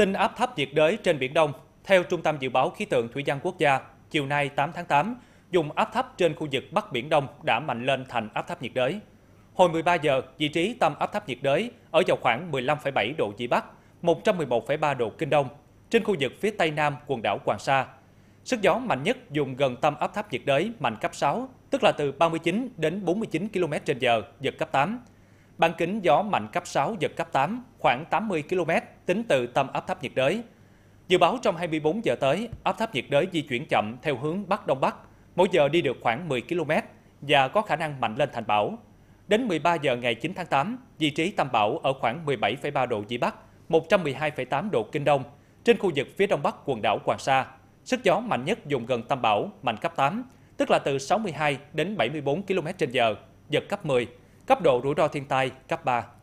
Tin áp thấp nhiệt đới trên Biển Đông, theo Trung tâm Dự báo Khí tượng Thủy văn Quốc gia, chiều nay 8 tháng 8, dùng áp thấp trên khu vực Bắc Biển Đông đã mạnh lên thành áp thấp nhiệt đới. Hồi 13 giờ, vị trí tâm áp thấp nhiệt đới ở vào khoảng 15,7 độ Vĩ Bắc, 111,3 độ Kinh Đông, trên khu vực phía Tây Nam quần đảo Hoàng Sa. Sức gió mạnh nhất dùng gần tâm áp thấp nhiệt đới mạnh cấp 6, tức là từ 39 đến 49 km/h, giật cấp 8, ban kính gió mạnh cấp 6, giật cấp 8, khoảng 80 km, tính từ tâm áp thấp nhiệt đới. Dự báo trong 24 giờ tới, áp thấp nhiệt đới di chuyển chậm theo hướng Bắc Đông Bắc, mỗi giờ đi được khoảng 10 km và có khả năng mạnh lên thành bão. Đến 13 giờ ngày 9 tháng 8, vị trí tâm bão ở khoảng 17,3 độ Vĩ Bắc, 112,8 độ Kinh Đông, trên khu vực phía đông bắc quần đảo Hoàng Sa. Sức gió mạnh nhất vùng gần tâm bão mạnh cấp 8, tức là từ 62 đến 74 km/h, giật cấp 10, cấp độ rủi ro thiên tai cấp 3.